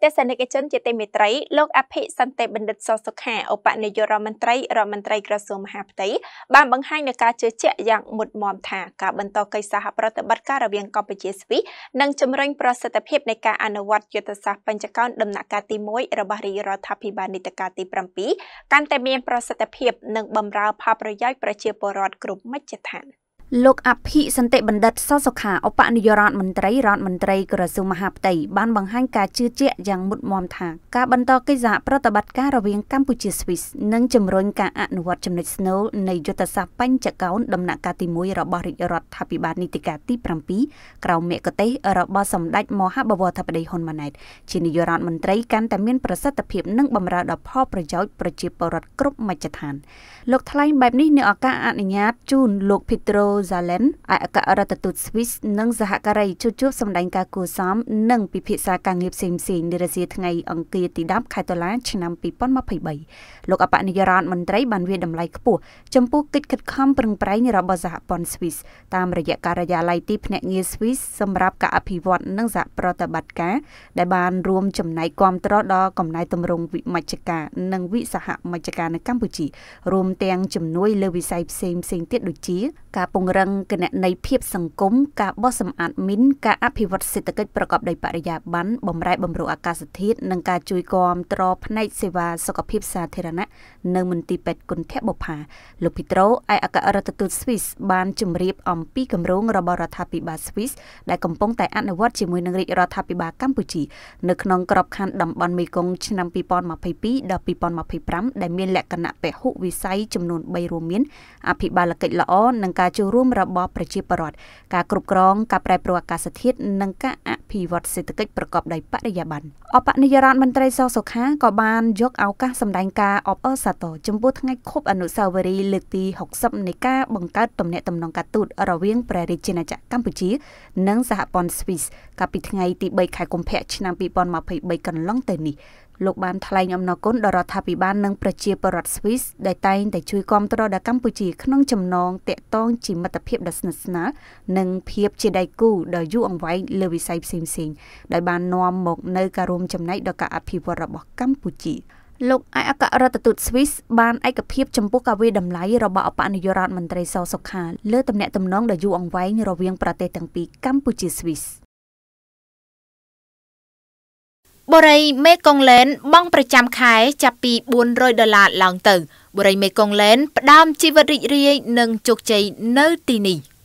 ទស្សនិកជនជាទីមេត្រីលោកអភិសន្តិបណ្ឌិតសសុខាឧបនាយករដ្ឋមន្ត្រីរដ្ឋមន្ត្រីក្រសួងមហាផ្ទៃបានបង្ហាញនៅការជឿជាក់យ៉ាងមុតមមថាការបន្តកិច្ចសហប្រតិបត្តិការរវាងកម្ពុជាស្វីសនិងជំរុញប្រសិទ្ធភាពនៃការអនុវត្តយុទ្ធសាស្ត្របញ្ចកោណដំណាក់កាលទី1របស់រាជរដ្ឋាភិបាលនីតិកាលទី7កាន់តែមានប្រសិទ្ធភាពនិងបម្រើផលប្រយោជន៍ប្រជាពលរដ្ឋគ្រប់មជ្ឈដ្ឋាន។លោកអភិសន្តិបណ្ឌិតសសុខាឧបនាយករដ្ឋមន្ត្រីរដ្ឋមន្ត្រីក្រសួងមហាផ្ទៃបានបង្ហាញការជឿជាក់យ៉ាងមុតមមថាការបន្តកិច្ចសហប្រតិបត្តិការរវាងកម្ពុជាស្វីសនិងជំរុញការអនុវត្តចំណុចស្នូលនៃយុទ្ធសាស្ត្របញ្ចកោណដំណាក់កាលទី1របស់រាជរដ្ឋាភិបាលនីតិកាលទី7ក្រោមមគ្គទេសរបស់សម្ដេចមហាបវរធិបតីហ៊ុនម៉ាណែត ជានាយករដ្ឋមន្ត្រីកាន់តែមានប្រសិទ្ធភាពនិងបម្រើដល់ផលប្រយោជន៍ប្រជាពលរដ្ឋគ្រប់មជ្ឈដ្ឋានលោកថ្លែងបែបនេះនៅឱកាសអនុញ្ញាតជូនលោកភីត្រូហ្សាឡែនឯកអគ្គរដ្ឋទូតស្វីសនិងសហការីជួបជុំសម្ដែងការគួសមនិងពិភាក្សាការងារផ្សេងៗនារសាថ្ងៃអង្គារទី10ខែតុលាឆ្នាំ2023លោកអបនិយរដ្ឋមន្ត្រីបានវាតម្លៃខ្ពស់ចំពោះកិច្ចខិតខំប្រឹងប្រែងរបស់សហព័ន្ធស្វីសតាមរយៈការិយាល័យទីភ្នាក់ងារស្វីសសម្រាប់ការអភិវឌ្ឍនិងសហប្រតិបត្តិការដែលបានរួមចំណែកគាំទ្រដល់កំណែទម្រង់វិមជ្ឈការនិងវិសហមជ្ឈការនៅកម្ពុជារួមទាំងជំនួយលើវិស័យផ្សេងៗទៀតដូចជាការពង្រង្រឹងគណនេយ្យភាពសង្គមការបោះសម្អាតមីនការអភិវឌ្ឍសេដ្ឋកិច្ចប្រកបដោយបរិយាបន្នបំរែបំរួលអាកាសធាតុនិងការជួយគាំទ្រផ្នែកសេវាសុខភាពសាធារណៈនៅមន្ទីរពេទ្យគុណធបុផាលោកភីត្រូឯកអគ្គរដ្ឋទូតស្វីសបានជម្រាបអំពីគម្រោងរបស់រដ្ឋាភិបាលស្វីសដែលកំពុងតែអនុវត្តជាមួយនឹងរាជរដ្ឋាភិបាលកម្ពុជានៅក្នុងក្របខ័ណ្ឌតំបន់មេគង្គឆ្នាំ2022ដល់2025ដែលមានលក្ខណៈពហុវិស័យចំនួន3រួមមានអភិបាលកិច្ចល្អនិងការចូលរួមរួមរបស់ប្រជាពលរដ្ឋការគ្រប់គ្រងការប្រែប្រួលអាកាសធាតុនិងការអភិវឌ្ឍសេដ្ឋកិច្ចប្រកបដោយបរិយាបន្នអបនយោរដ្ឋមន្ត្រីសសុខាក៏បានយកឱកាសសម្ដែងការអបអរសាទរចំពោះថ្ងៃខួបអនុស្សាវរីយ៍លើកទី60នៃការបង្កើតទំនាក់ទំនងការទូតរវាងព្រះរាជាណាចក្រកម្ពុជានិងសហព័ន្ធស្វីសកាលពីថ្ងៃទី3ខែកុម្ភៈឆ្នាំ2023កន្លងទៅនេះលោកបានថ្លែងអំណរគុណដល់រដ្ឋាភិបាលនិងប្រជាពលរដ្ឋស្វីសដែលតែងតែជួយគាំទ្រដល់កម្ពុជាក្នុងចំណងតាក់ទងជាមិត្តភាពដ៏ស្និទ្ធស្នាលនិងភាពជាដៃគូដ៏យូរអង្វែងលើវិស័យផ្សេងៗដែលបាននាំមកនៅការរួមចំណែកដល់ការអភិវឌ្ឍរបស់កម្ពុជាលោកឯកអគ្គរដ្ឋទូតស្វីសបានឯកភាពចំពោះការវាយតម្លៃរបស់អបនយោរដ្ឋមន្ត្រីសសុខាលើទំនាក់ទំនងដ៏យូរអង្វែងរវាងប្រទេសទាំងពីរកម្ពុជាស្វីសបុរីមេកុងលែនបង់ប្រចាំខែចាប់ពី400ដុល្លារឡើងទៅបុរីមេកុងលែនផ្ដើមជីវិតរីករាយ និងជោគជ័យនៅទីនេះ។